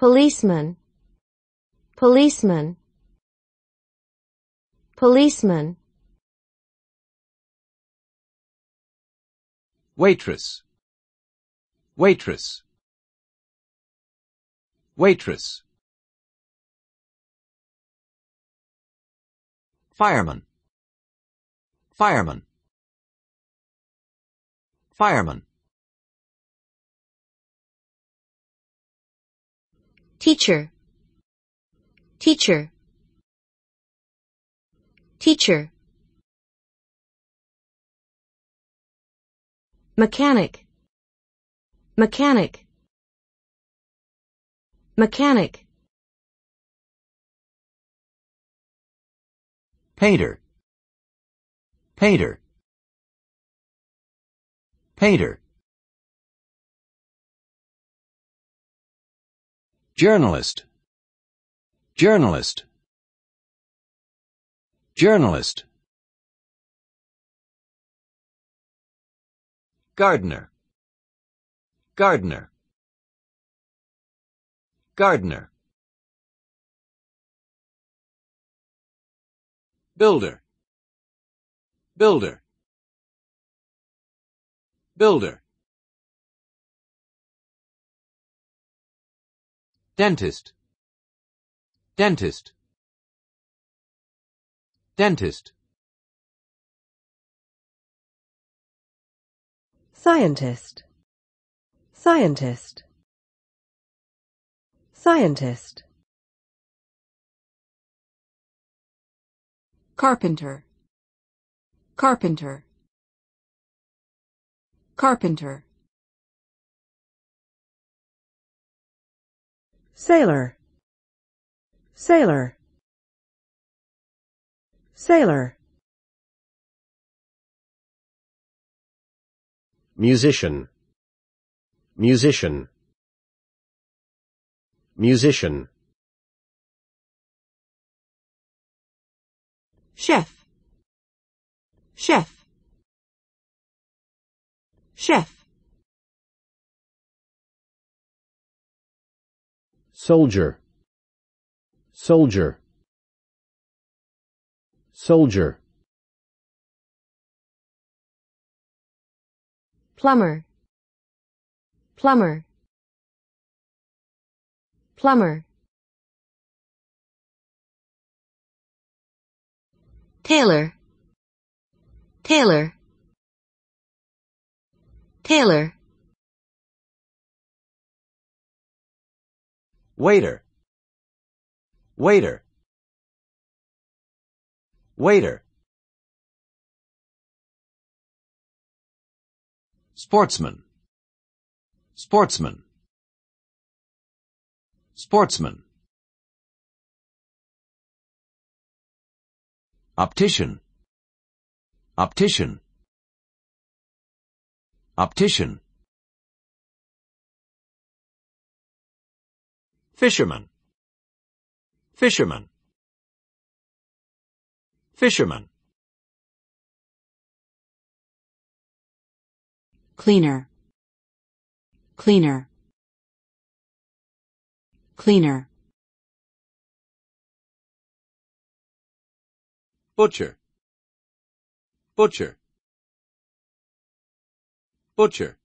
policeman, policeman, policeman. Waitress, waitress, waitress. Fireman, fireman, fireman. teacher, teacher, teacher. Mechanic, mechanic, mechanic. Painter, painter, painter. journalist journalist journalist gardener gardener gardener builder builder builder dentist dentist dentist scientist scientist scientist carpenter carpenter carpenter sailor sailor sailor musician musician musician chef chef chef soldier, soldier, soldier. plumber, plumber, plumber. Taylor, Taylor, Taylor. Waiter. Waiter. Waiter. Sportsman. Sportsman. Sportsman. Optician. Optician. Optician. Fisherman. Fisherman. Fisherman. Cleaner. Cleaner. Cleaner. Butcher. Butcher. Butcher.